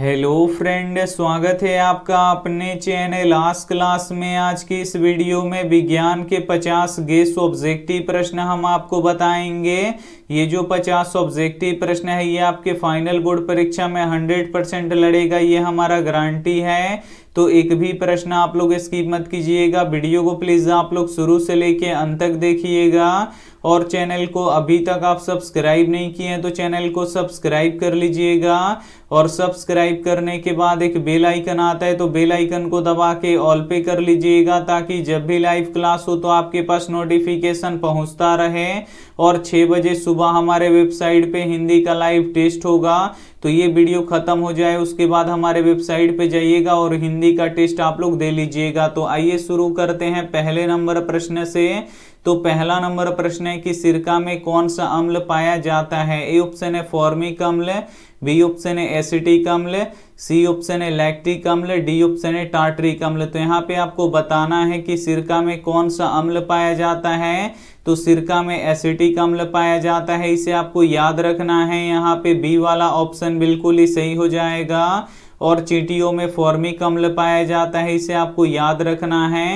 hello friend स्वागत है आपका अपने चैनल आज क्लास में आज की इस वीडियो में विज्ञान के 50 गेस ऑब्जेक्टिव प्रश्न हम आपको बताएंगे ये जो 50 ऑब्जेक्टिव प्रश्न है ये आपके फाइनल बोर्ड परीक्षा में 100 परसेंट लड़ेगा ये हमारा गारंटी है तो एक भी प्रश्न आप लोग इसकी मत कीजिएगा वीडियो को प्लीज़ आप लोग शुरू से लेके अंत तक देखिएगा और चैनल को अभी तक आप सब्सक्राइब नहीं किए हैं तो चैनल को सब्सक्राइब कर लीजिएगा और सब्सक्राइब करने के बाद एक बेल आइकन आता है तो बेल आइकन को दबा के ऑल पे कर लीजिएगा ताकि जब भी लाइव क्लास हो तो आपके पास नोटिफिकेशन पहुंचता रहे और 6 बजे सुबह हमारे वेबसाइट पे हिंदी का लाइव टेस्ट होगा तो ये वीडियो ख़त्म हो जाए उसके बाद हमारे वेबसाइट पे जाइएगा और हिंदी का टेस्ट आप लोग दे लीजिएगा तो आइए शुरू करते हैं पहले नंबर प्रश्न से तो पहला नंबर प्रश्न है कि सिरका में कौन सा अम्ल पाया जाता है ए ऑप्शन है फॉर्मिक अम्ल बी ऑप्शन है एसिटिक अम्ल सी ऑप्शन है लैक्टिक अम्ल डी ऑप्शन है टार्टरिक अम्ल तो यहाँ पे आपको बताना है कि सिरका में कौन सा अम्ल पाया जाता है तो सिरका में एसिटिक अम्ल पाया जाता है इसे आपको याद रखना है यहाँ पे बी वाला ऑप्शन बिल्कुल ही सही हो जाएगा और चीटियों में फॉर्मिक अम्ल पाया जाता है इसे आपको याद रखना है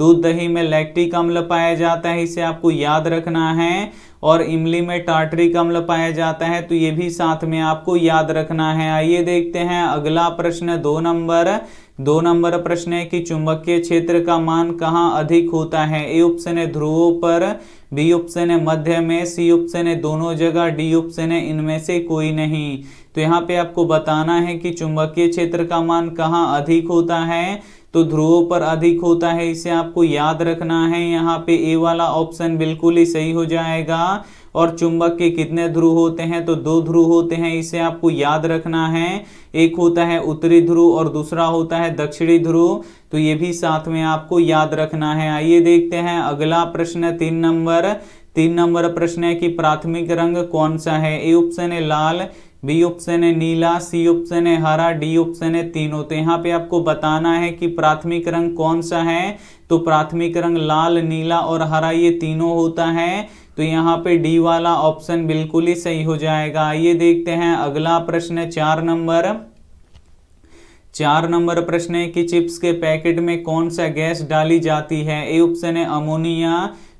दूध दही में लैक्टिक अम्ल पाया जाता है इसे आपको याद रखना है और इमली में टार्टरिक अम्ल पाया जाता है तो ये भी साथ में आपको याद रखना है आइए देखते हैं अगला प्रश्न दो नंबर दो नंबर प्रश्न है कि चुंबकीय क्षेत्र का मान कहाँ अधिक होता है ए ऑप्शन है ध्रुवों पर बी ऑप्शन है मध्य में सी ऑप्शन है दोनों जगह डी ऑप्शन है इनमें से कोई नहीं तो यहाँ पे आपको बताना है कि चुंबकीय क्षेत्र का मान कहाँ अधिक होता है तो ध्रुवों पर अधिक होता है इसे आपको याद रखना है यहाँ पे ए वाला ऑप्शन बिल्कुल ही सही हो जाएगा और चुंबक के कितने ध्रुव होते हैं तो दो ध्रुव होते हैं इसे आपको याद रखना है एक होता है उत्तरी ध्रुव और दूसरा होता है दक्षिणी ध्रुव तो ये भी साथ में आपको याद रखना है आइए देखते हैं अगला प्रश्न तीन नंबर तीन नंबर प्रश्न है कि प्राथमिक रंग कौन सा है ए ऑप्शन है लाल बी ऑप्शन है नीला सी ऑप्शन है हरा डी ऑप्शन है तीनों तो यहाँ पे आपको बताना है कि प्राथमिक रंग कौन सा है तो प्राथमिक रंग लाल नीला और हरा ये तीनों होता है तो यहाँ पे डी वाला ऑप्शन बिल्कुल ही सही हो जाएगा आइए देखते हैं अगला प्रश्न है चार नंबर चार नंबर प्रश्न है कि चिप्स के पैकेट में कौन सा गैस डाली जाती है ए ऑप्शन है अमोनिया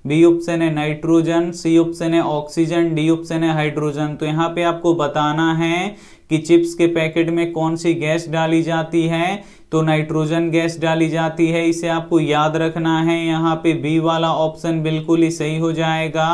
बी ऑप्शन है नाइट्रोजन सी ऑप्शन है ऑक्सीजन डी ऑप्शन है हाइड्रोजन तो यहाँ पे आपको बताना है कि चिप्स के पैकेट में कौन सी गैस डाली जाती है तो नाइट्रोजन गैस डाली जाती है इसे आपको याद रखना है यहाँ पे बी वाला ऑप्शन बिल्कुल ही सही हो जाएगा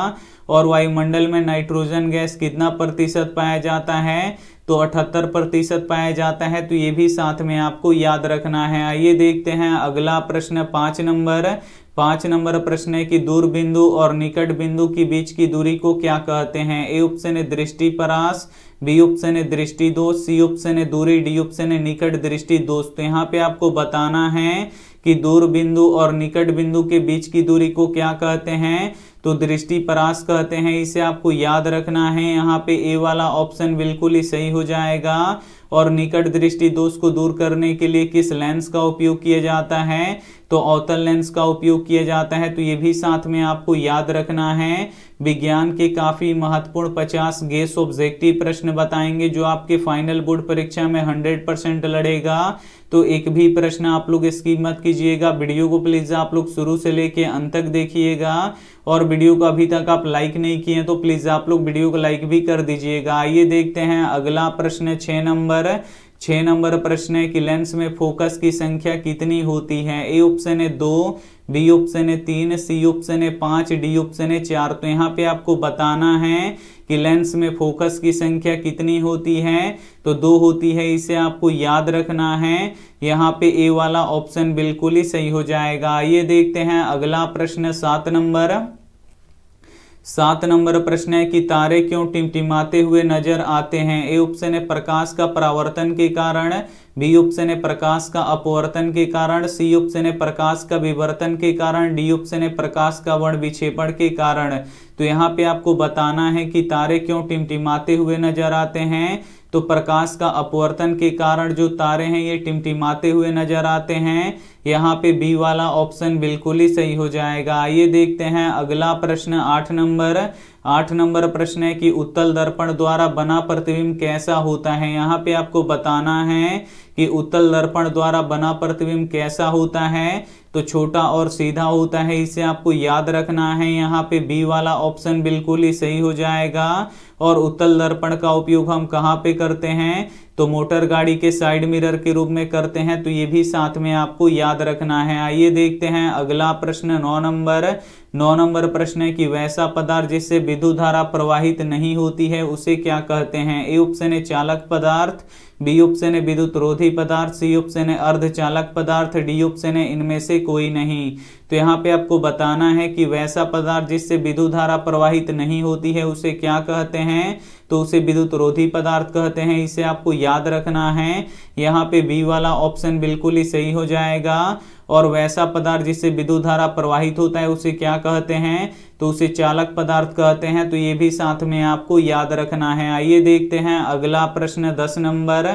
और वायुमंडल में नाइट्रोजन गैस कितना प्रतिशत पाया जाता है तो अठहत्तर प्रतिशत पाया जाता है तो ये भी साथ में आपको याद रखना है आइए देखते हैं अगला प्रश्न पाँच नंबर पांच नंबर प्रश्न है कि दूर बिंदु और निकट बिंदु के बीच की दूरी को क्या कहते हैं ए ऑप्शन है दृष्टि परास बी ऑप्शन है दृष्टि दोष सी ऑप्शन है दूरी डी ऑप्शन है निकट दृष्टि दोष तो यहाँ पे आपको बताना है कि दूर बिंदु और निकट बिंदु के बीच की दूरी को क्या कहते हैं तो दृष्टि परास कहते हैं इसे आपको याद रखना है यहाँ पे ए वाला ऑप्शन बिल्कुल ही सही हो जाएगा और निकट दृष्टि दोष को दूर करने के लिए किस लेंस का उपयोग किया जाता है तो अवतल लेंस का उपयोग किया जाता है तो ये भी साथ में आपको याद रखना है विज्ञान के काफ़ी महत्वपूर्ण 50 गेस ऑब्जेक्टिव प्रश्न बताएंगे जो आपके फाइनल बोर्ड परीक्षा में 100 परसेंट लड़ेगा तो एक भी प्रश्न आप लोग इसकी मत कीजिएगा वीडियो को प्लीज़ आप लोग शुरू से लेके अंत तक देखिएगा और वीडियो को अभी तक आप लाइक नहीं किए तो प्लीज़ आप लोग वीडियो को लाइक भी कर दीजिएगा आइए देखते हैं अगला प्रश्न छ नंबर छह नंबर प्रश्न है कि लेंस में फोकस की संख्या कितनी होती है ए ऑप्शन है दो बी ऑप्शन है तीन सी ऑप्शन है पांच डी ऑप्शन है चार तो यहाँ पे आपको बताना है कि लेंस में फोकस की संख्या कितनी होती है तो दो होती है इसे आपको याद रखना है यहाँ पे ए वाला ऑप्शन बिल्कुल ही सही हो जाएगा ये देखते हैं अगला प्रश्न सात नंबर सात नंबर प्रश्न है कि तारे क्यों टिमटिमाते हुए नजर आते हैं ए ऑप्शन है प्रकाश का परावर्तन के कारण बी ऑप्शन है प्रकाश का अपवर्तन के कारण सी ऑप्शन है प्रकाश का विवर्तन के कारण डी ऑप्शन है प्रकाश का वर्ण विक्षेपण के कारण तो यहाँ पे आपको बताना है कि तारे क्यों टिमटिमाते हुए नजर आते हैं तो प्रकाश का अपवर्तन के कारण जो तारे हैं ये टिमटिमाते हुए नजर आते हैं यहाँ पे बी वाला ऑप्शन बिल्कुल ही सही हो जाएगा आइए देखते हैं अगला प्रश्न आठ नंबर आठ नंबर प्रश्न है कि उत्तल दर्पण द्वारा बना प्रतिबिंब कैसा होता है यहाँ पे आपको बताना है कि उत्तल दर्पण द्वारा बना प्रतिबिंब कैसा होता है तो छोटा और सीधा होता है इसे आपको याद रखना है यहाँ पे बी वाला ऑप्शन बिल्कुल ही सही हो जाएगा और उत्तल दर्पण का उपयोग हम कहाँ पे करते हैं तो मोटर गाड़ी के साइड मिरर के रूप में करते हैं तो ये भी साथ में आपको याद रखना है आइए देखते हैं अगला प्रश्न नौ नंबर नौ नंबर प्रश्न है कि वैसा पदार्थ जिससे विद्युत धारा प्रवाहित नहीं होती है उसे क्या कहते हैं ए ऑप्शन है चालक पदार्थ बी ऑप्शन है विद्युत रोधी पदार्थ सी ऑप्शन है चालक पदार्थ डी ऑप्शन है इनमें से कोई नहीं तो यहाँ पे आपको बताना है कि वैसा पदार्थ जिससे विद्युत धारा प्रवाहित नहीं होती है उसे क्या कहते हैं तो उसे विद्युत रोधी पदार्थ कहते हैं इसे आपको याद रखना है यहाँ पे बी वाला ऑप्शन बिल्कुल ही सही हो जाएगा और वैसा पदार्थ जिससे विद्युत धारा प्रवाहित होता है उसे क्या कहते हैं तो उसे चालक पदार्थ कहते हैं तो ये भी साथ में आपको याद रखना है आइए देखते हैं अगला प्रश्न दस नंबर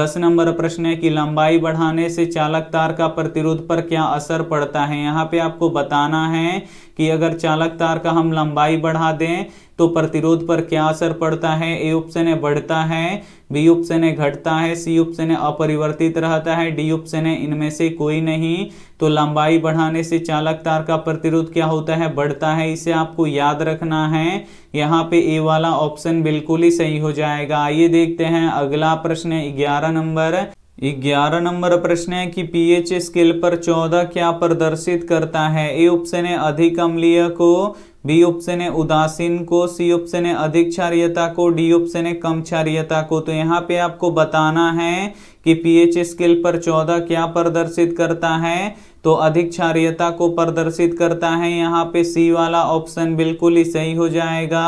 दस नंबर प्रश्न है कि लंबाई बढ़ाने से चालक तार का प्रतिरोध पर क्या असर पड़ता है यहाँ पे आपको बताना है कि अगर चालक तार का हम लंबाई बढ़ा दें तो प्रतिरोध पर क्या असर पड़ता है ए ऑप्शन है बढ़ता है बी ऑप्शन है घटता है सी ऑप्शन है अपरिवर्तित रहता है डी ऑप्शन है इनमें से कोई नहीं तो लंबाई बढ़ाने से चालक तार का प्रतिरोध क्या होता है बढ़ता है इसे आपको याद रखना है यहाँ पे ए वाला ऑप्शन बिल्कुल ही सही हो जाएगा आइए देखते हैं अगला प्रश्न है ग्यारह नंबर ग्यारह नंबर प्रश्न है कि पीएच स्केल पर चौदह क्या प्रदर्शित करता है ए ऑप्शन है अधिक अम्लीय को बी ऑप्शन है उदासीन को सी ऑप्शन है अधिक क्षारियता को डी ऑप्शन है कम क्षारियता को तो यहाँ पे आपको बताना है कि पीएच स्केल पर चौदह क्या प्रदर्शित करता है तो अधिक क्षारियता को प्रदर्शित करता है यहाँ पे सी वाला ऑप्शन बिल्कुल ही सही हो जाएगा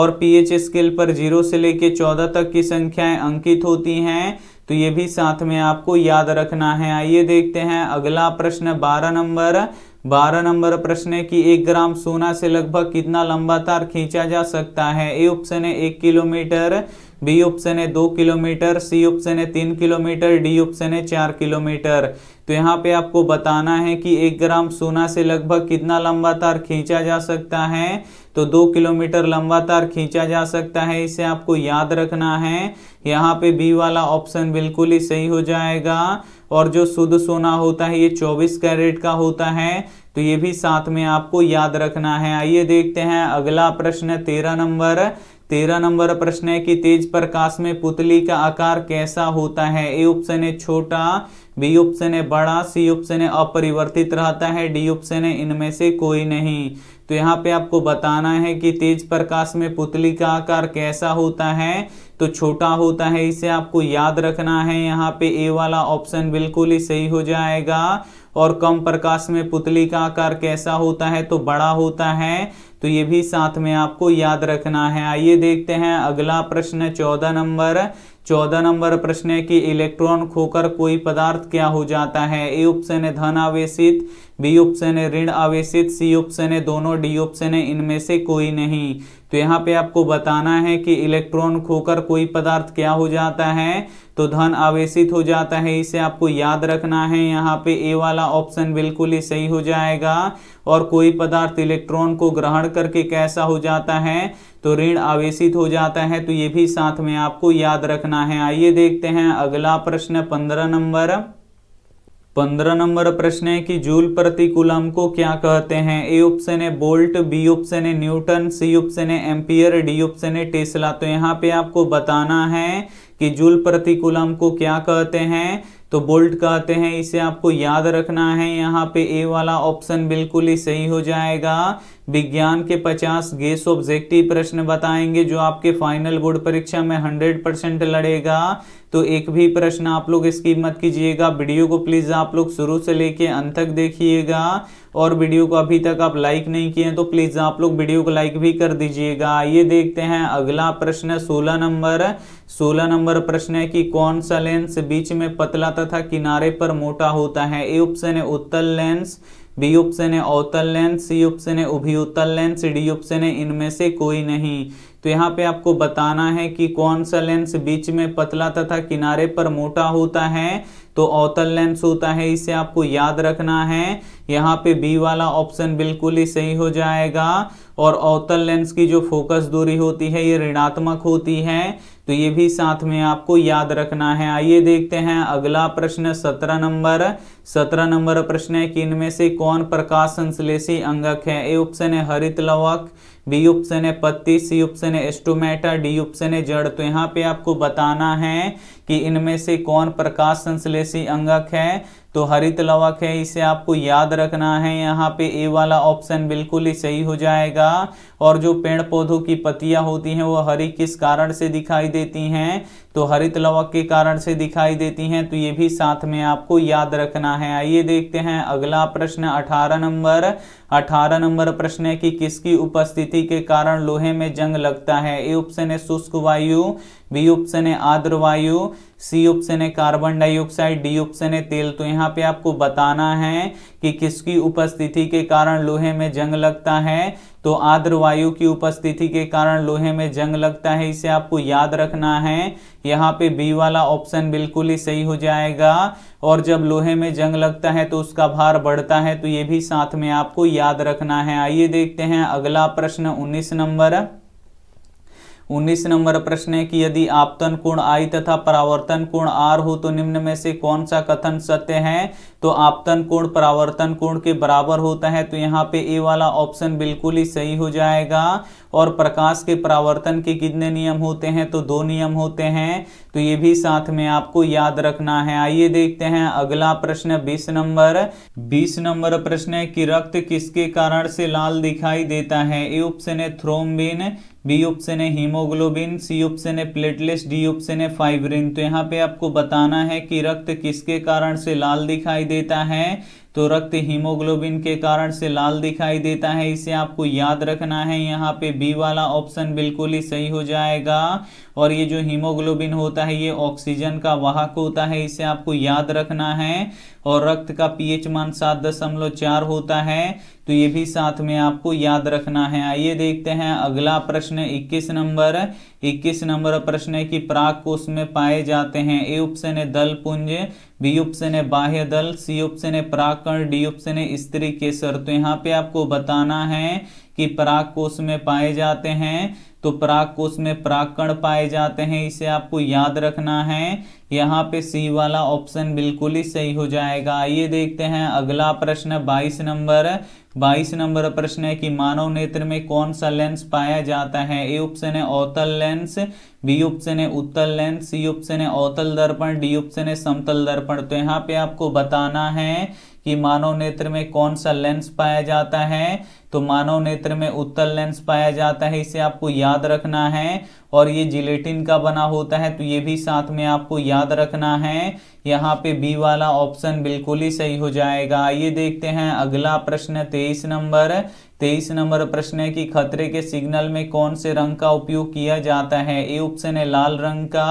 और पीएच स्केल पर जीरो से लेके चौदह तक की संख्याएं अंकित होती हैं तो ये भी साथ में आपको याद रखना है आइए देखते हैं अगला प्रश्न बारह नंबर बारह नंबर प्रश्न है कि एक ग्राम सोना से लगभग कितना लंबा तार खींचा जा सकता है ए ऑप्शन है एक किलोमीटर बी ऑप्शन है दो किलोमीटर सी ऑप्शन है तीन किलोमीटर डी ऑप्शन है चार किलोमीटर तो यहाँ पे आपको बताना है कि एक ग्राम सोना से लगभग कितना लंबा तार खींचा जा सकता है तो दो किलोमीटर लंबा तार खींचा जा सकता है इसे आपको याद रखना है यहाँ पे बी वाला ऑप्शन बिल्कुल ही सही हो जाएगा और जो शुद्ध सोना होता है ये 24 कैरेट का होता है तो ये भी साथ में आपको याद रखना है आइए देखते हैं अगला प्रश्न तेरह नंबर तेरह नंबर प्रश्न है कि तेज प्रकाश में पुतली का आकार कैसा होता है ए ऑप्शन है छोटा बी ऑप्शन है बड़ा सी ऑप्शन है अपरिवर्तित रहता है डी ऑप्शन है इनमें से कोई नहीं तो यहाँ पे आपको बताना है कि तेज प्रकाश में पुतली का आकार कैसा होता है तो छोटा होता है इसे आपको याद रखना है यहाँ पे ए वाला ऑप्शन बिल्कुल ही सही हो जाएगा और कम प्रकाश में पुतली का आकार कैसा होता है तो बड़ा होता है तो ये भी साथ में आपको याद रखना है आइए देखते हैं अगला प्रश्न चौदह नंबर चौदह नंबर प्रश्न है कि इलेक्ट्रॉन खोकर कोई पदार्थ क्या हो जाता है ए ऑप्शन है धन आवेशित बी ऑप्शन है ऋण आवेशित सी ऑप्शन है दोनों डी ऑप्शन है इनमें से कोई नहीं तो यहाँ पे आपको बताना है कि इलेक्ट्रॉन खोकर कोई पदार्थ क्या हो जाता है तो धन आवेशित हो जाता है इसे आपको याद रखना है यहाँ पे ए वाला ऑप्शन बिल्कुल ही सही हो जाएगा और कोई पदार्थ इलेक्ट्रॉन को ग्रहण करके कैसा हो जाता है तो ऋण आवेशित हो जाता है तो ये भी साथ में आपको याद रखना है आइए देखते हैं अगला प्रश्न पंद्रह नंबर पंद्रह नंबर प्रश्न है कि जूल प्रति कुलम को क्या कहते हैं ए ऑप्शन है बोल्ट बी ऑप्शन है न्यूटन सी ऑप्शन है एम्पियर डी ऑप्शन है टेस्ला तो यहाँ पे आपको बताना है कि जूल प्रति कुलम को क्या कहते हैं तो बोल्ट कहते हैं इसे आपको याद रखना है यहाँ पे ए वाला ऑप्शन बिल्कुल ही सही हो जाएगा विज्ञान के 50 गेस ऑब्जेक्टिव प्रश्न बताएंगे जो आपके फाइनल बोर्ड परीक्षा में 100 परसेंट लड़ेगा तो एक भी प्रश्न आप लोग इसकी मत कीजिएगा वीडियो को प्लीज़ आप लोग शुरू से लेके अंत तक देखिएगा और वीडियो को अभी तक आप लाइक नहीं किए तो प्लीज़ आप लोग वीडियो को लाइक भी कर दीजिएगा ये देखते हैं अगला प्रश्न सोलह नंबर सोलह नंबर प्रश्न है कि कौन सा लेंस बीच में पतला तथा किनारे पर मोटा होता है ए ऑप्शन है उत्तल लेंस बी ऑप्शन है अवतल लेंस सी ऑप्शन है उभियुतल लेंस डी ऑप्शन है इनमें से कोई नहीं तो यहाँ पे आपको बताना है कि कौन सा लेंस बीच में पतला तथा किनारे पर मोटा होता है तो अवतल लेंस होता है इसे आपको याद रखना है यहाँ पे बी वाला ऑप्शन बिल्कुल ही सही हो जाएगा और अवतल लेंस की जो फोकस दूरी होती है ये ऋणात्मक होती है तो ये भी साथ में आपको याद रखना है आइए देखते हैं अगला प्रश्न सत्रह नंबर सत्रह नंबर प्रश्न है कि इनमें से कौन प्रकाश संश्लेषी अंगक है ए ऑप्शन है हरित लवक बी ऑप्शन है पत्ती सी ऑप्शन है एस्टोमेटा डी ऑप्शन है जड़ तो यहाँ पे आपको बताना है कि इनमें से कौन प्रकाश संश्लेषी अंगक है तो हरित लवक है इसे आपको याद रखना है यहाँ पे ए वाला ऑप्शन बिल्कुल ही सही हो जाएगा और जो पेड़ पौधों की पत्तियां होती हैं वो हरी किस कारण से दिखाई देती हैं तो हरित लवक के कारण से दिखाई देती हैं तो ये भी साथ में आपको याद रखना है आइए देखते हैं अगला प्रश्न अठारह नंबर अठारह नंबर प्रश्न है कि किसकी उपस्थिति के कारण लोहे में जंग लगता है ए ऑप्शन है शुष्क वायु बी ऑप्शन है आद्र वायु सी ऑप्शन है कार्बन डाइऑक्साइड डी ऑप्शन है तेल तो यहाँ पे आपको बताना है कि किसकी उपस्थिति के कारण लोहे में जंग लगता है तो आद्र वायु की उपस्थिति के कारण लोहे में जंग लगता है इसे आपको याद रखना है यहाँ पे बी वाला ऑप्शन बिल्कुल ही सही हो जाएगा और जब लोहे में जंग लगता है तो उसका भार बढ़ता है तो ये भी साथ में आपको याद रखना है आइए देखते हैं अगला प्रश्न उन्नीस नंबर उन्नीस नंबर प्रश्न है कि यदि आपतन कोण आई तथा परावर्तन कोण आर हो तो निम्न में से कौन सा कथन सत्य है तो आपतन कोण परावर्तन कोण के बराबर होता है तो यहाँ पे ए वाला ऑप्शन बिल्कुल ही सही हो जाएगा और प्रकाश के परावर्तन के कितने नियम होते हैं तो दो नियम होते हैं तो ये भी साथ में आपको याद रखना है आइए देखते हैं अगला प्रश्न 20 नंबर 20 नंबर प्रश्न है कि रक्त किसके कारण से लाल दिखाई देता है ए ऑप्शन है थ्रोमबिन बी ऑप्शन है हीमोग्लोबिन सी ऑप्शन है प्लेटलेट्स डी ऑप्शन है फाइब्रिन तो यहाँ पे आपको बताना है कि रक्त किसके कारण से लाल दिखाई देता है तो रक्त हीमोग्लोबिन के कारण से लाल दिखाई देता है इसे आपको याद रखना है यहाँ पे बी वाला ऑप्शन बिल्कुल ही सही हो जाएगा और ये जो हीमोग्लोबिन होता है ये ऑक्सीजन का वाहक होता है इसे आपको याद रखना है और रक्त का पीएच मान सात दशमलव चार होता है तो ये भी साथ में आपको याद रखना है आइए देखते हैं अगला प्रश्न 21 नंबर 21 नंबर प्रश्न है कि प्राग कोष में पाए जाते हैं ए ऑप्शन है दल पुंज बी ऑप्शन है बाह्य दल सी ऑप्शन है प्राकर्ण डी ऑप्शन है स्त्री केसर तो यहाँ पे आपको बताना है कि प्राग कोष में पाए जाते हैं तो पराग कोश में पराग पाए जाते हैं इसे आपको याद रखना है यहाँ पे सी वाला ऑप्शन बिल्कुल ही सही हो जाएगा आइए देखते हैं अगला प्रश्न 22 नंबर 22 नंबर प्रश्न है कि मानव नेत्र में कौन सा लेंस पाया जाता है ए ऑप्शन है अवतल लेंस बी ऑप्शन है उत्तल लेंस सी ऑप्शन है अवतल दर्पण डी ऑप्शन है समतल दर्पण तो यहाँ पे आपको बताना है कि मानव नेत्र में कौन सा लेंस पाया जाता है तो मानव नेत्र में उत्तल लेंस पाया जाता है इसे आपको याद रखना है और ये जिलेटिन का बना होता है तो ये भी साथ में आपको याद रखना है यहाँ पे बी वाला ऑप्शन बिल्कुल ही सही हो जाएगा ये देखते हैं अगला प्रश्न तेईस नंबर तेईस नंबर प्रश्न है कि खतरे के सिग्नल में कौन से रंग का उपयोग किया जाता है ए ऑप्शन है लाल रंग का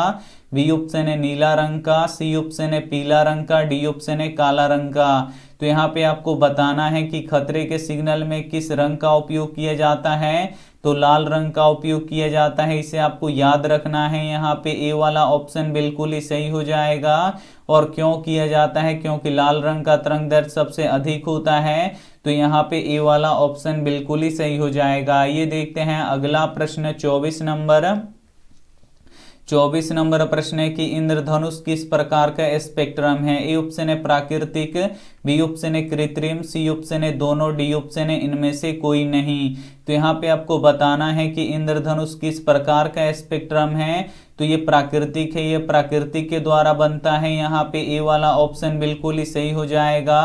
बी ऑप्शन है नीला रंग का सी ऑप्शन है पीला रंग का डी ऑप्शन है काला रंग का तो यहाँ पे आपको बताना है कि खतरे के सिग्नल में किस रंग का उपयोग किया जाता है तो लाल रंग का उपयोग किया जाता है इसे आपको याद रखना है यहाँ पे ए वाला ऑप्शन बिल्कुल ही सही हो जाएगा और क्यों किया जाता है क्योंकि लाल रंग का तरंग दर्द सबसे अधिक होता है तो यहाँ पे ए वाला ऑप्शन बिल्कुल ही सही हो जाएगा ये देखते हैं अगला प्रश्न चौबीस नंबर चौबीस नंबर प्रश्न है कि इंद्रधनुष किस प्रकार का स्पेक्ट्रम है ए ऑप्शन है प्राकृतिक बी ऑप्शन है कृत्रिम सी ऑप्शन है दोनों डी ऑप्शन है इनमें से कोई नहीं तो यहाँ पे आपको बताना है कि इंद्रधनुष किस प्रकार का स्पेक्ट्रम है तो ये प्राकृतिक है ये प्राकृतिक के द्वारा बनता है यहाँ पे ए वाला ऑप्शन बिल्कुल ही सही हो जाएगा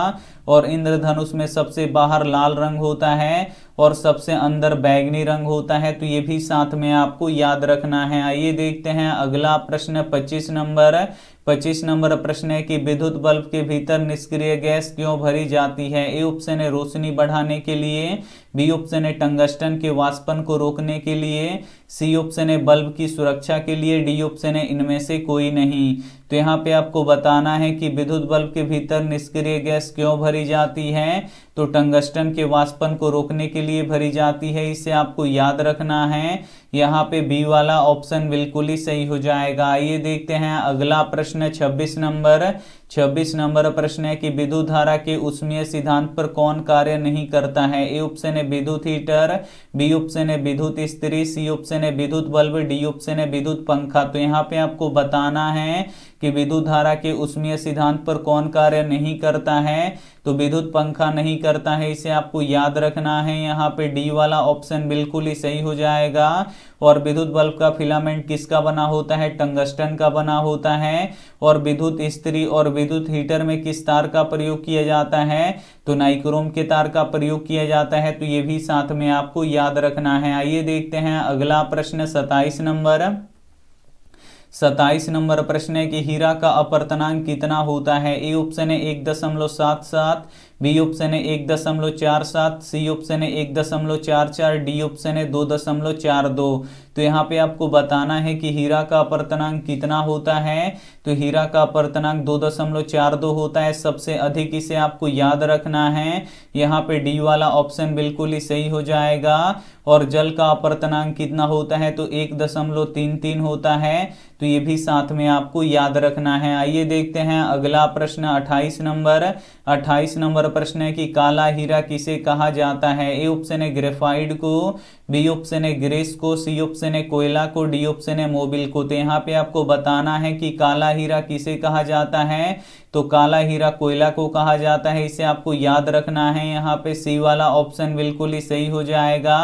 और इंद्रधनुष में सबसे बाहर लाल रंग होता है और सबसे अंदर बैगनी रंग होता है तो ये भी साथ में आपको याद रखना है आइए देखते हैं अगला प्रश्न 25 नंबर पच्चीस 25 नंबर प्रश्न है कि विद्युत बल्ब के भीतर निष्क्रिय गैस क्यों भरी जाती है ए ऑप्शन है रोशनी बढ़ाने के लिए बी ऑप्शन है टंगस्टन के वाष्पन को रोकने के लिए सी ऑप्शन है बल्ब की सुरक्षा के लिए डी ऑप्शन है इनमें से कोई नहीं तो यहाँ पे आपको बताना है कि विद्युत बल्ब के भीतर निष्क्रिय गैस क्यों भरी जाती है तो टंगस्टन के वाष्पन को रोकने के लिए लिए भरी जाती है इसे आपको याद रखना है यहाँ पे बी वाला ऑप्शन बिल्कुल ही सही हो जाएगा आइए देखते हैं अगला प्रश्न 26 नंबर 26 नंबर प्रश्न है कि विद्युत धारा के उष्मीय सिद्धांत पर कौन कार्य नहीं करता है ए ऑप्शन है विद्युत हीटर बी ऑप्शन है विद्युत स्त्री सी ऑप्शन है विद्युत बल्ब डी ऑप्शन है विद्युत पंखा तो यहाँ पे आपको बताना है कि विद्युत धारा के उष्मीय सिद्धांत पर कौन कार्य नहीं करता है तो विद्युत पंखा नहीं करता है इसे आपको याद रखना है यहाँ पे डी वाला ऑप्शन बिल्कुल ही सही हो जाएगा और विद्युत बल्ब का फिलामेंट किसका बना होता है टंगस्टन का बना होता है और विद्युत स्त्री और विद्युत हीटर में किस तार का प्रयोग किया जाता है तो नाइक्रोम के तार का प्रयोग किया जाता है तो ये भी साथ में आपको याद रखना है आइए देखते हैं अगला प्रश्न सताइस नंबर सताइस नंबर प्रश्न है कि हीरा का अपरतनांक कितना होता है ए ऑप्शन है एक दशमलव सात सात बी ऑप्शन है एक दशमलव चार सात सी ऑप्शन है एक दशमलव चार चार डी ऑप्शन है दो दशमलव चार दो तो यहाँ पे आपको बताना है कि हीरा का अपरतनांक कितना होता है तो हीरा का अपरतनांक दो दशमलव चार दो होता है सबसे अधिक इसे आपको याद रखना है यहाँ पे डी वाला ऑप्शन बिल्कुल ही सही हो जाएगा और जल का अपरतनांक कितना होता है तो एक दशमलव तीन तीन होता है तो ये भी साथ में आपको याद रखना है आइए देखते हैं अगला प्रश्न अट्ठाईस नंबर अट्ठाईस नंबर प्रश्न है कि काला हीरा किसे कहा जाता है ए ऑप्शन है ग्रेफाइड को बी ऑप्शन है ग्रेस को सी ऑप्शन है कोयला को डी ऑप्शन है मोबिल को तो यहाँ पे आपको बताना है कि काला हीरा किसे कहा जाता है तो काला हीरा कोयला को कहा जाता है इसे आपको याद रखना है यहाँ पे सी वाला ऑप्शन बिल्कुल ही सही हो जाएगा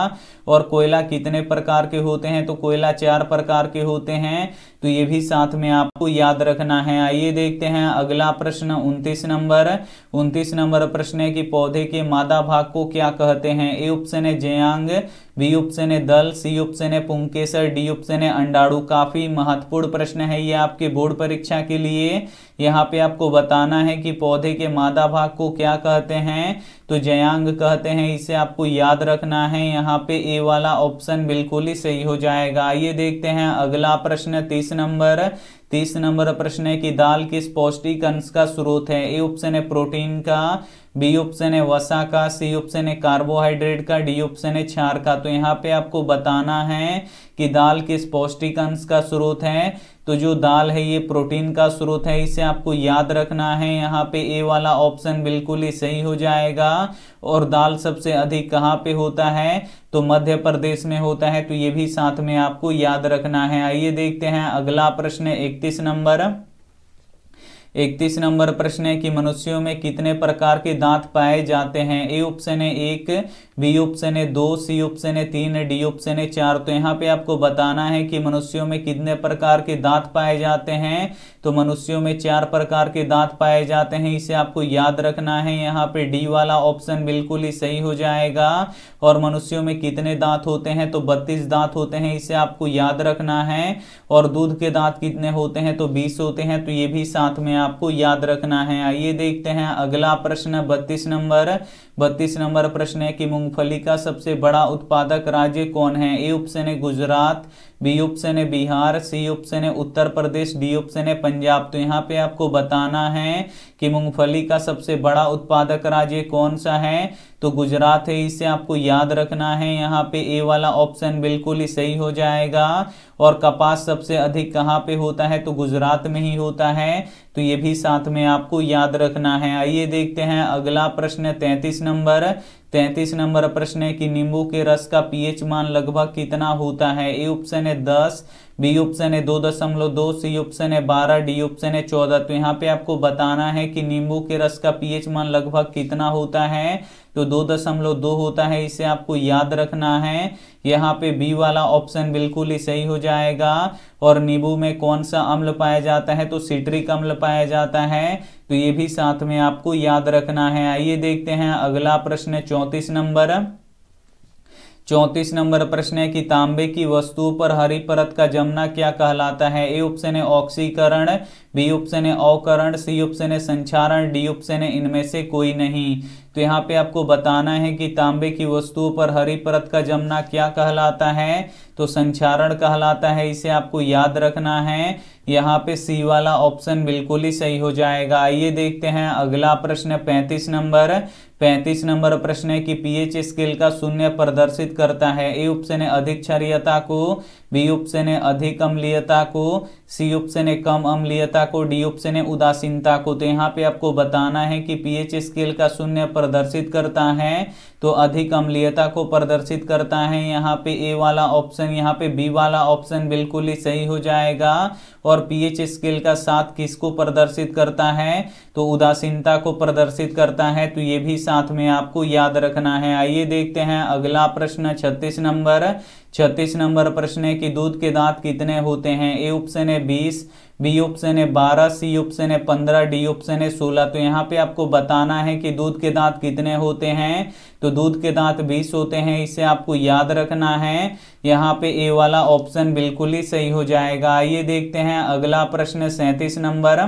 और कोयला कितने प्रकार के होते हैं तो कोयला चार प्रकार के होते हैं तो ये भी साथ में आपको याद रखना है आइए देखते हैं अगला प्रश्न उन्तीस नंबर उन्तीस नंबर प्रश्न है कि पौधे के मादा भाग को क्या कहते हैं ए ऑप्शन है जयांग बी ऑप्शन है दल सी ऑप्शन है पुंकेसर डी ऑप्शन है अंडाड़ू काफी महत्वपूर्ण प्रश्न है ये आपके बोर्ड परीक्षा के लिए यहाँ पे आपको बताना है कि पौधे के मादा भाग को क्या कहते हैं तो जयांग कहते हैं इसे आपको याद रखना है यहाँ पे ए वाला ऑप्शन बिल्कुल ही सही हो जाएगा आइए देखते हैं अगला प्रश्न तीस नंबर तीस नंबर प्रश्न है कि दाल किस पौष्टिक अंश का स्रोत है ए ऑप्शन है प्रोटीन का बी ऑप्शन है वसा का सी ऑप्शन है कार्बोहाइड्रेट का डी ऑप्शन है क्षार का तो यहाँ पे आपको बताना है कि दाल किस पौष्टिक अंश का स्रोत है तो जो दाल है ये प्रोटीन का स्रोत है इसे आपको याद रखना है यहाँ पे ए वाला ऑप्शन बिल्कुल ही सही हो जाएगा और दाल सबसे अधिक कहाँ पे होता है तो मध्य प्रदेश में होता है तो ये भी साथ में आपको याद रखना है आइए देखते हैं अगला प्रश्न इकतीस नंबर इकतीस नंबर प्रश्न है कि मनुष्यों में कितने प्रकार के दांत पाए जाते हैं ए ऑप्शन है एक बी ऑप्शन है दो सी ऑप्शन है तीन डी ऑप्शन है चार तो यहाँ पे आपको बताना है कि मनुष्यों में कितने प्रकार के दांत पाए जाते हैं तो मनुष्यों में चार प्रकार के दांत पाए जाते हैं इसे आपको याद रखना है यहाँ पे डी वाला ऑप्शन बिल्कुल ही सही हो जाएगा और मनुष्यों में कितने दांत होते हैं तो बत्तीस दांत होते हैं इसे आपको याद रखना है और दूध के दांत कितने होते हैं तो बीस होते हैं तो ये भी साथ में आपको याद रखना है आइए देखते हैं अगला प्रश्न बत्तीस नंबर बत्तीस नंबर प्रश्न है कि मूंगफली का सबसे बड़ा उत्पादक राज्य कौन है ए ऑप्शन है गुजरात बी ऑप्शन है बिहार सी ऑप्शन है उत्तर प्रदेश डी ऑप्शन है पंजाब तो यहाँ पे आपको बताना है कि मूंगफली का सबसे बड़ा उत्पादक राज्य कौन सा है तो गुजरात है इसे आपको याद रखना है यहाँ पे ए वाला ऑप्शन बिल्कुल ही सही हो जाएगा और कपास सबसे अधिक कहाँ पे होता है तो गुजरात में ही होता है तो ये भी साथ में आपको याद रखना है आइए देखते हैं अगला प्रश्न तैतीस नंबर तैतीस नंबर प्रश्न है कि नींबू के रस का पीएच मान लगभग कितना होता है ए ऑप्शन ऑप्शन है दस बी ऑप्शन है दो दशमलव दो सी ऑप्शन है बारह डी ऑप्शन है चौदह तो यहाँ पे आपको बताना है कि नींबू के रस का पीएच मान लगभग कितना होता है तो दो दशमलव दो होता है इसे आपको याद रखना है यहाँ पे बी वाला ऑप्शन बिल्कुल ही सही हो जाएगा और नींबू में कौन सा अम्ल पाया जाता है तो सिट्रिक अम्ल पाया जाता है तो ये भी साथ में आपको याद रखना है आइए देखते हैं अगला प्रश्न चौंतीस नंबर चौंतीस नंबर प्रश्न है कि तांबे की वस्तुओं पर हरी परत का जमना क्या कहलाता है ए ऑप्शन है ऑक्सीकरण बी ऑप्शन है अवकरण सी ऑप्शन है संचारण डी ऑप्शन है इनमें से कोई नहीं तो यहाँ पे आपको बताना है कि तांबे की वस्तुओं पर हरी परत का जमना क्या कहलाता है तो संचारण कहलाता है इसे आपको याद रखना है यहाँ पे सी वाला ऑप्शन बिल्कुल ही सही हो जाएगा आइए देखते हैं अगला प्रश्न पैंतीस नंबर पैंतीस नंबर प्रश्न है कि पीएच स्केल का शून्य प्रदर्शित करता है ए ऑप्शन है अधिक क्षारियता को बी ऑप्शन है अधिक अम्लीयता को सी ऑप्शन है कम अम्लीयता को डी ऑप्शन है उदासीनता को तो यहाँ पे आपको बताना है कि पीएच स्केल का शून्य प्रदर्शित करता है तो अधिक अम्लीयता को प्रदर्शित करता है यहाँ पे ए वाला ऑप्शन यहाँ पे बी वाला ऑप्शन बिल्कुल ही सही हो जाएगा और पीएच स्केल का साथ किसको प्रदर्शित करता है तो उदासीनता को प्रदर्शित करता है तो ये भी साथ में आपको याद रखना है आइए देखते हैं अगला प्रश्न छत्तीस नंबर छत्तीस नंबर प्रश्न है हैं कि दूध के दांत कितने होते हैं ए ऑप्शन है बीस बी ऑप्शन है बारह सी ऑप्शन है पंद्रह डी ऑप्शन है सोलह तो यहाँ पे आपको बताना है कि दूध के दांत कितने होते हैं तो दूध के दांत बीस होते हैं इसे आपको याद रखना है यहाँ पे ए वाला ऑप्शन बिल्कुल ही सही हो जाएगा आइए देखते हैं अगला प्रश्न सैंतीस नंबर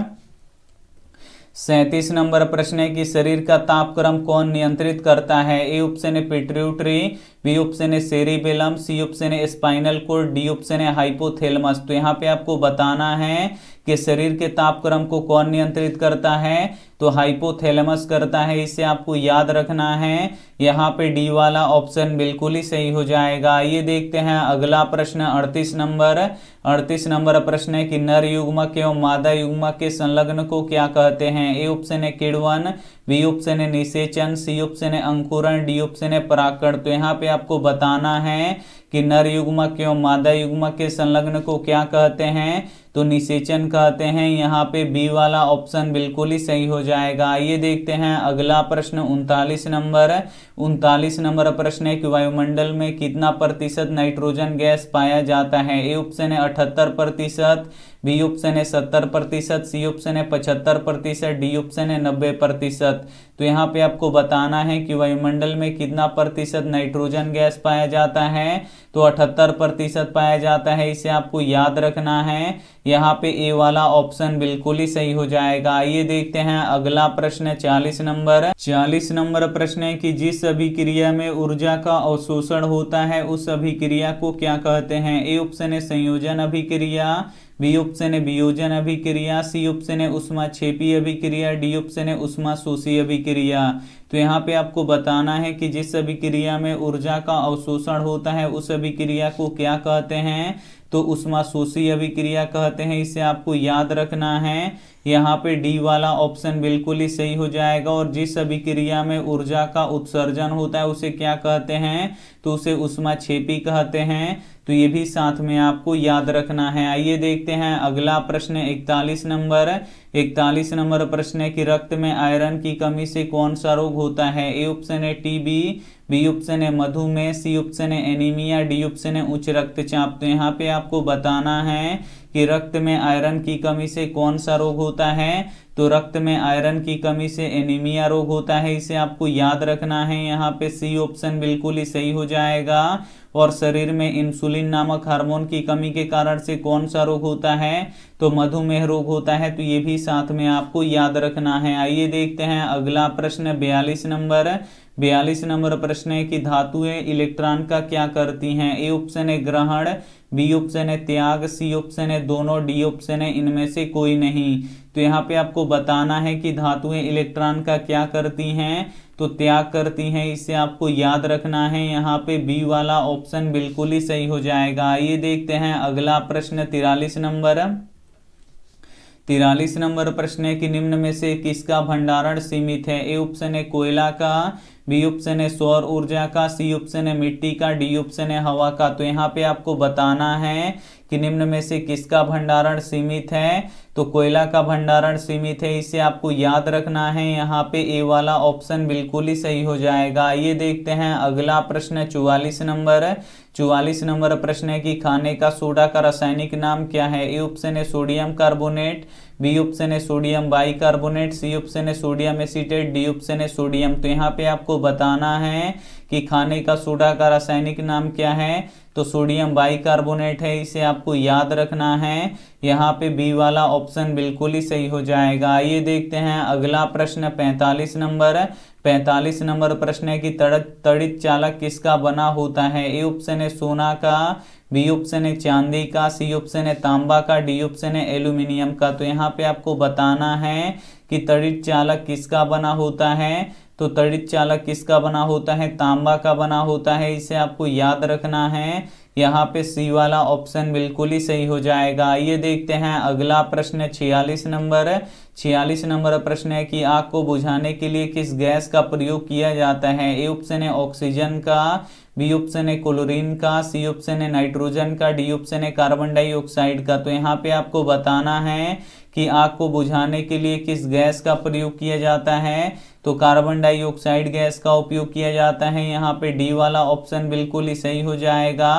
सैंतीस नंबर प्रश्न है कि शरीर का तापक्रम कौन नियंत्रित करता है ए ऑप्शन है पिट्यूटरी बी ऑप्शन है सेरिबेलम सी ऑप्शन है स्पाइनल कोड डी ऑप्शन है हाइपोथेलमस तो यहाँ पे आपको बताना है कि शरीर के तापक्रम को कौन नियंत्रित करता है तो हाइपोथैलेमस करता है इसे आपको याद रखना है यहाँ पे डी वाला ऑप्शन बिल्कुल ही सही हो जाएगा ये देखते हैं अगला प्रश्न अड़तीस नंबर अड़तीस नंबर प्रश्न है कि नर युग्मक एवं मादा युग्मक के संलग्न को क्या कहते हैं ए ऑप्शन है किड़वन बी ऑप्शन है निषेचन सी ऑप्शन है अंकुरण डी ऑप्शन है पराकण तो यहाँ पे आपको बताना है कि नर युग्मक एवं मादा युग्मक के संलग्न को क्या कहते हैं तो निषेचन कहते हैं यहाँ पे बी वाला ऑप्शन बिल्कुल ही सही हो जाएगा ये देखते हैं अगला प्रश्न उनतालीस नंबर उनतालीस नंबर प्रश्न है कि वायुमंडल में कितना प्रतिशत नाइट्रोजन गैस पाया जाता है ए ऑप्शन है अठहत्तर प्रतिशत बी ऑप्शन है सत्तर प्रतिशत सी ऑप्शन है पचहत्तर प्रतिशत डी ऑप्शन है नब्बे प्रतिशत तो यहाँ पे आपको बताना है कि वायुमंडल में कितना प्रतिशत नाइट्रोजन गैस पाया जाता है तो अठहत्तर प्रतिशत पाया जाता है इसे आपको याद रखना है यहाँ पे ए वाला ऑप्शन बिल्कुल ही सही हो जाएगा आइए देखते हैं अगला प्रश्न है चालीस नंबर चालीस नंबर प्रश्न है कि जिस अभिक्रिया में ऊर्जा का अवशोषण होता है उस अभिक्रिया को क्या कहते हैं ए ऑप्शन है संयोजन अभिक्रिया बी ऑप्शन है वियोजन अभिक्रिया सी ऑप्शन है उष्मा छेपी अभिक्रिया डी ऑप्शन है उष्मा शोषी अभिक्रिया तो यहाँ पे आपको बताना है कि जिस अभिक्रिया में ऊर्जा का अवशोषण होता है उस अभिक्रिया को क्या कहते हैं तो उष्मा शोषी अभिक्रिया कहते हैं इसे आपको याद रखना है यहाँ पे डी वाला ऑप्शन बिल्कुल ही सही हो जाएगा और जिस अभिक्रिया में ऊर्जा का उत्सर्जन होता है उसे क्या कहते हैं तो उसे उष्मा छेपी कहते हैं तो ये भी साथ में आपको याद रखना है आइए देखते हैं अगला प्रश्न 41 नंबर इकतालीस 41 नंबर प्रश्न है कि रक्त में आयरन की कमी से कौन सा रोग होता है ए ऑप्शन है टीबी बी ऑप्शन है मधुमेह सी ऑप्शन है एनीमिया डी ऑप्शन है उच्च रक्तचाप तो यहाँ पे आपको बताना है कि रक्त में आयरन की कमी से कौन सा रोग होता है तो रक्त में आयरन की कमी से एनीमिया रोग होता है इसे आपको याद रखना है यहाँ पे सी ऑप्शन बिल्कुल ही सही हो जाएगा और शरीर में इंसुलिन नामक हार्मोन की कमी के कारण से कौन सा रोग होता है तो मधुमेह रोग होता है तो ये भी साथ में आपको याद रखना है आइए देखते हैं अगला प्रश्न बयालीस नंबर बयालीस नंबर प्रश्न है कि धातुएं इलेक्ट्रॉन का क्या करती हैं ए ऑप्शन है ग्रहण बी ऑप्शन है त्याग सी ऑप्शन है दोनों डी ऑप्शन है इनमें से कोई नहीं तो यहाँ पे आपको बताना है कि धातुएं इलेक्ट्रॉन का क्या करती हैं तो त्याग करती हैं इसे आपको याद रखना है यहाँ पे बी वाला ऑप्शन बिल्कुल ही सही हो जाएगा ये देखते हैं अगला प्रश्न तिरालीस नंबर तिरालीस नंबर प्रश्न है कि निम्न में से किसका भंडारण सीमित है ए ऑप्शन है कोयला का बी ऑप्शन है सौर ऊर्जा का सी ऑप्शन है मिट्टी का डी ऑप्शन है हवा का तो यहाँ पे आपको बताना है कि निम्न में से किसका भंडारण सीमित है तो कोयला का भंडारण सीमित है इसे आपको याद रखना है यहाँ पे ए वाला ऑप्शन बिल्कुल ही सही हो जाएगा ये देखते हैं अगला प्रश्न चौवालीस नंबर है चौवालीस नंबर प्रश्न है कि खाने का सोडा का रासायनिक नाम क्या है ए ऑप्शन है सोडियम कार्बोनेट बी ऑप्शन है sodium bicarbonate carbonate C option है सोडियम एसिटेट डी ऑप्शन है सोडियम तो यहाँ पे आपको बताना है कि खाने का सोडा का रासायनिक नाम क्या है तो सोडियम बाई कार्बोनेट है इसे आपको याद रखना है यहाँ पे बी वाला ऑप्शन बिल्कुल ही सही हो जाएगा आइए देखते हैं अगला प्रश्न पैंतालीस नंबर पैंतालीस नंबर प्रश्न है कि तड़क तड़ित चालक किसका बना होता है ए ऑप्शन है सोना का बी ऑप्शन है चांदी का सी ऑप्शन है तांबा का डी ऑप्शन है एल्यूमिनियम का तो यहाँ पे आपको बताना है कि तड़ित चालक किसका बना होता है तो तड़ित चालक किसका बना होता है तांबा का बना होता है इसे आपको याद रखना है यहाँ पे सी वाला ऑप्शन बिल्कुल ही सही हो जाएगा ये देखते हैं अगला प्रश्न छियालीस नंबर है छियालीस नंबर प्रश्न है कि आग को बुझाने के लिए किस गैस का प्रयोग किया जाता है ए ऑप्शन है ऑक्सीजन का बी ऑप्शन है क्लोरीन का सी ऑप्शन है नाइट्रोजन का डी ऑप्शन है कार्बन डाइऑक्साइड का तो यहाँ पे आपको बताना है कि आग को बुझाने के लिए किस गैस का प्रयोग किया जाता है तो कार्बन डाइऑक्साइड गैस का उपयोग किया जाता है यहाँ पे डी वाला ऑप्शन बिल्कुल ही सही हो जाएगा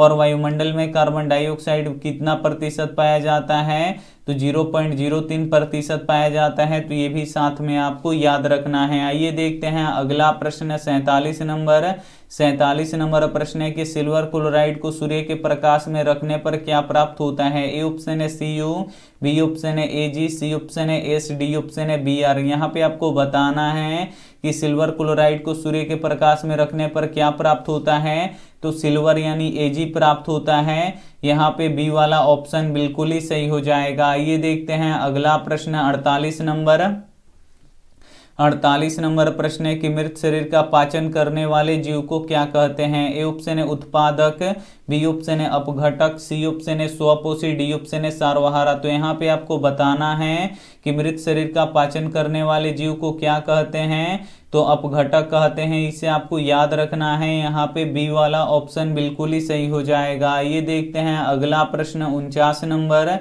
और वायुमंडल में कार्बन डाइऑक्साइड कितना प्रतिशत पाया जाता है तो 0.03 प्रतिशत पाया जाता है तो ये भी साथ में आपको याद रखना है आइए देखते हैं अगला प्रश्न सैतालीस नंबर सैतालीस नंबर प्रश्न है कि सिल्वर क्लोराइड को सूर्य के प्रकाश में रखने पर क्या प्राप्त होता है ए ऑप्शन है सी बी ऑप्शन ऑप्शन है ए जी सी ऑप्शन है एस डी ऑप्शन है बी आर यहाँ पे आपको बताना है कि सिल्वर क्लोराइड को सूर्य के प्रकाश में रखने पर क्या प्राप्त होता है तो सिल्वर यानी ए जी प्राप्त होता है यहाँ पे बी वाला ऑप्शन बिल्कुल ही सही हो जाएगा ये देखते हैं अगला प्रश्न अड़तालीस नंबर अड़तालीस नंबर प्रश्न है कि मृत शरीर का पाचन करने वाले जीव को क्या कहते हैं ए ऑप्शन है उत्पादक बी ऑप्शन है अपघटक सी ऑप्शन है स्वपोषी डी ऑप्शन है सार्वहारा तो यहाँ पे आपको बताना है कि मृत शरीर का पाचन करने वाले जीव को क्या कहते हैं तो अपघटक कहते हैं इसे आपको याद रखना है यहाँ पे बी वाला ऑप्शन बिल्कुल ही सही हो जाएगा ये देखते हैं अगला प्रश्न उनचास नंबर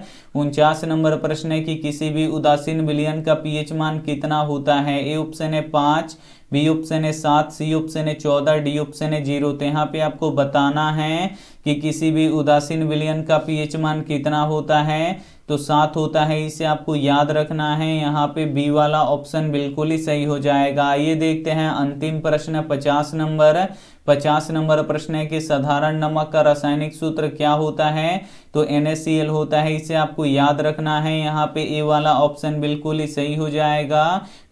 उनचास नंबर प्रश्न है कि किसी भी उदासीन विलियन का पीएच मान कितना होता है ए ऑप्शन है पाँच बी ऑप्शन है सात सी ऑप्शन है चौदह डी ऑप्शन है जीरो तो यहाँ पे आपको बताना है कि किसी भी उदासीन विलियन का पीएच मान कितना होता है तो सात होता है इसे आपको याद रखना है यहाँ पे बी वाला ऑप्शन बिल्कुल ही सही हो जाएगा आइए देखते हैं अंतिम प्रश्न पचास नंबर पचास नंबर प्रश्न है कि साधारण नमक का रासायनिक सूत्र क्या होता है तो एन होता है इसे आपको याद रखना है यहाँ पे ए वाला ऑप्शन बिल्कुल ही सही हो जाएगा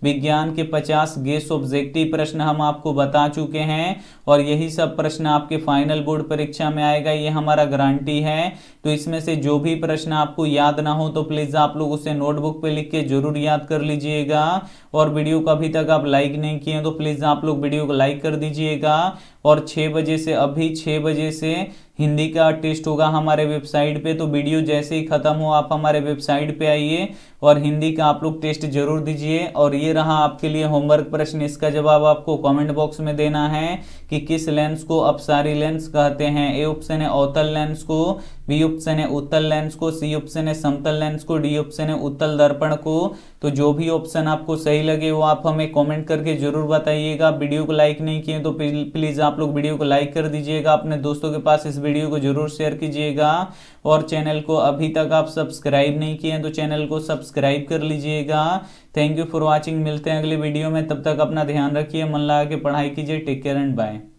विज्ञान के 50 गेस ऑब्जेक्टिव प्रश्न हम आपको बता चुके हैं और यही सब प्रश्न आपके फाइनल बोर्ड परीक्षा में आएगा ये हमारा गारंटी है तो इसमें से जो भी प्रश्न आपको याद ना हो तो प्लीज़ आप लोग उसे नोटबुक पे लिख के जरूर याद कर लीजिएगा और वीडियो को अभी तक आप लाइक नहीं किए तो प्लीज़ आप लोग वीडियो को लाइक कर दीजिएगा और छः बजे से अभी छः बजे से हिंदी का टेस्ट होगा हमारे वेबसाइट पे तो वीडियो जैसे ही ख़त्म हो आप हमारे वेबसाइट पे आइए और हिंदी का आप लोग टेस्ट जरूर दीजिए और ये रहा आपके लिए होमवर्क प्रश्न इसका जवाब आपको कमेंट बॉक्स में देना है कि किस लेंस को अपसारी लेंस कहते हैं ए ऑप्शन है अवतल लेंस को बी ऑप्शन है उत्तल लेंस को सी ऑप्शन है समतल लेंस को डी ऑप्शन है उत्तल दर्पण को तो जो भी ऑप्शन आपको सही लगे वो आप हमें कमेंट करके जरूर बताइएगा वीडियो को लाइक नहीं किए तो प्लीज़ आप लोग वीडियो को लाइक कर दीजिएगा अपने दोस्तों के पास इस वीडियो को जरूर शेयर कीजिएगा और चैनल को अभी तक आप सब्सक्राइब नहीं किए हैं तो चैनल को सब्सक्राइब कर लीजिएगा थैंक यू फॉर वॉचिंग मिलते हैं अगले वीडियो में तब तक अपना ध्यान रखिए मन लगा के पढ़ाई कीजिए टेक केयर एंड बाय